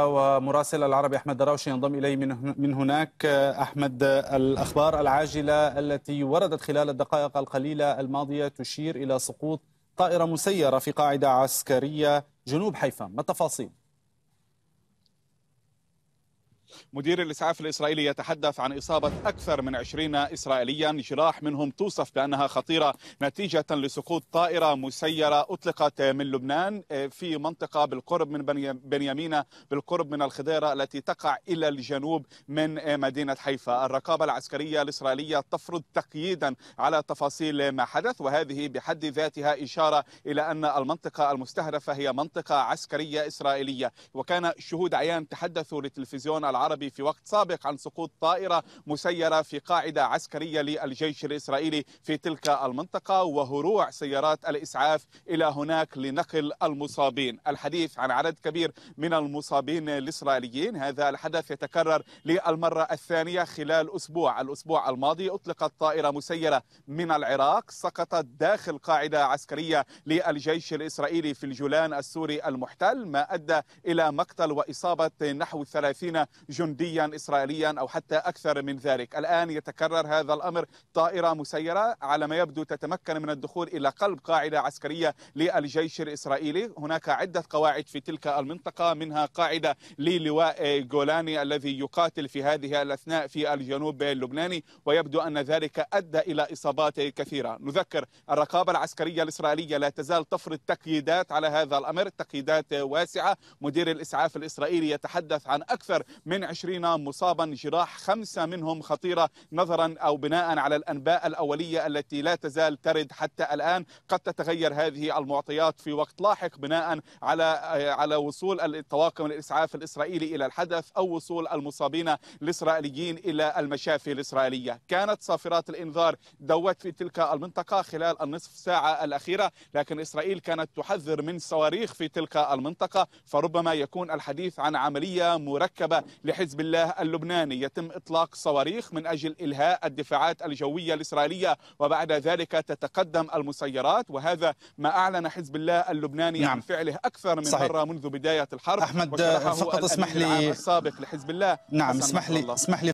ومراسل العربي احمد دراوشي ينضم الي من هناك احمد الاخبار العاجله التي وردت خلال الدقائق القليله الماضيه تشير الى سقوط طائره مسيره في قاعده عسكريه جنوب حيفا ما التفاصيل؟ مدير الإسعاف الإسرائيلي يتحدث عن إصابة أكثر من 20 إسرائيليا جراح منهم توصف بأنها خطيرة نتيجة لسقوط طائرة مسيرة أطلقت من لبنان آه، في منطقة بالقرب من بنيامين بالقرب من الخضيرة التي تقع إلى الجنوب من آه، مدينة حيفا الرقابة العسكرية الإسرائيلية تفرض تقييدا على تفاصيل ما حدث وهذه بحد ذاتها إشارة إلى أن المنطقة المستهدفة هي منطقة عسكرية إسرائيلية وكان شهود عيان تحدثوا للتلفزيون العربي العربي في وقت سابق عن سقوط طائرة مسيرة في قاعدة عسكرية للجيش الإسرائيلي في تلك المنطقة وهروع سيارات الإسعاف إلى هناك لنقل المصابين الحديث عن عدد كبير من المصابين الإسرائيليين هذا الحدث يتكرر للمرة الثانية خلال أسبوع الأسبوع الماضي أطلقت طائرة مسيرة من العراق سقطت داخل قاعدة عسكرية للجيش الإسرائيلي في الجولان السوري المحتل ما أدى إلى مقتل وإصابة نحو 30 جنديا إسرائيليا أو حتى أكثر من ذلك الآن يتكرر هذا الأمر طائرة مسيرة على ما يبدو تتمكن من الدخول إلى قلب قاعدة عسكرية للجيش الإسرائيلي هناك عدة قواعد في تلك المنطقة منها قاعدة للواء جولاني الذي يقاتل في هذه الأثناء في الجنوب اللبناني ويبدو أن ذلك أدى إلى إصابات كثيرة نذكر الرقابة العسكرية الإسرائيلية لا تزال تفرض تقييدات على هذا الأمر تقييدات واسعة مدير الإسعاف الإسرائيلي يتحدث عن أكثر من 22 مصابا جراح خمسة منهم خطيرة نظرا أو بناء على الأنباء الأولية التي لا تزال ترد حتى الآن قد تتغير هذه المعطيات في وقت لاحق بناء على آه، على وصول الطواقم الإسعاف الإسرائيلي إلى الحدث أو وصول المصابين الإسرائيليين إلى المشافي الإسرائيلية كانت صافرات الإنذار دوت في تلك المنطقة خلال النصف ساعة الأخيرة لكن إسرائيل كانت تحذر من صواريخ في تلك المنطقة فربما يكون الحديث عن عملية مركبة لحزب الله اللبناني يتم إطلاق صواريخ من أجل إلهاء الدفاعات الجوية الإسرائيلية وبعد ذلك تتقدم المسيرات وهذا ما أعلن حزب الله اللبناني نعم. عن فعله أكثر من صحيح. مرة منذ بداية الحرب أحمد فقط اسمح لي السابق لحزب الله نعم اسمح لي اسمح لي